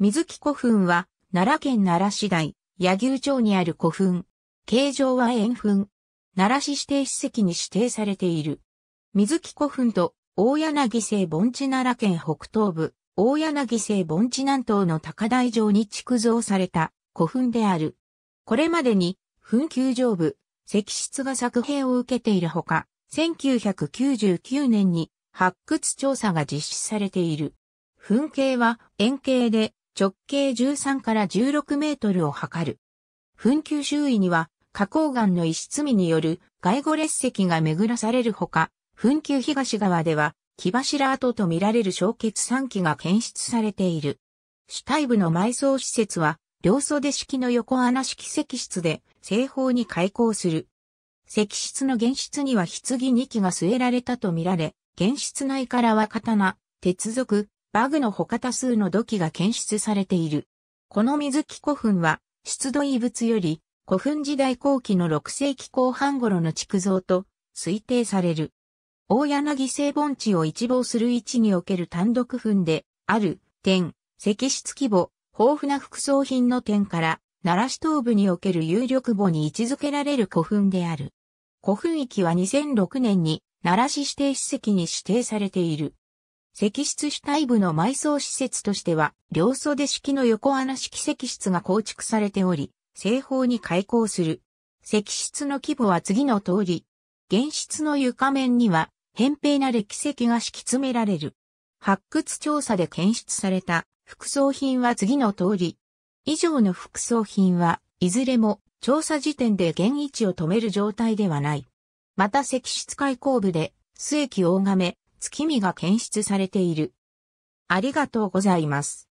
水木古墳は、奈良県奈良市内、柳生町にある古墳。形状は円墳。奈良市指定史跡に指定されている。水木古墳と、大柳生盆地奈良県北東部、大柳生盆地南東の高台上に築造された古墳である。これまでに、墳丘上部、石室が作兵を受けているほか、1999年に発掘調査が実施されている。墳形は円形で、直径13から16メートルを測る。噴球周囲には花崗岩の石積みによる外語列石が巡らされるほか、噴球東側では木柱跡とみられる焼結産機が検出されている。主体部の埋葬施設は、両袖式の横穴式石室で正方に開口する。石室の原室には棺2基が据えられたとみられ、原室内からは刀、鉄属、バグの他多数の土器が検出されている。この水木古墳は、出土遺物より、古墳時代後期の6世紀後半頃の築造と推定される。大柳製盆地を一望する位置における単独墳で、ある点、石室規模、豊富な副葬品の点から、奈良市東部における有力墓に位置づけられる古墳である。古墳域は2006年に奈良市指定史跡に指定されている。石室主体部の埋葬施設としては、両袖式の横穴式石室が構築されており、西方に開口する。石室の規模は次の通り。現室の床面には、扁平な歴石が敷き詰められる。発掘調査で検出された副葬品は次の通り。以上の副葬品は、いずれも調査時点で現位置を止める状態ではない。また石室開口部で、末液大亀、月見が検出されている。ありがとうございます。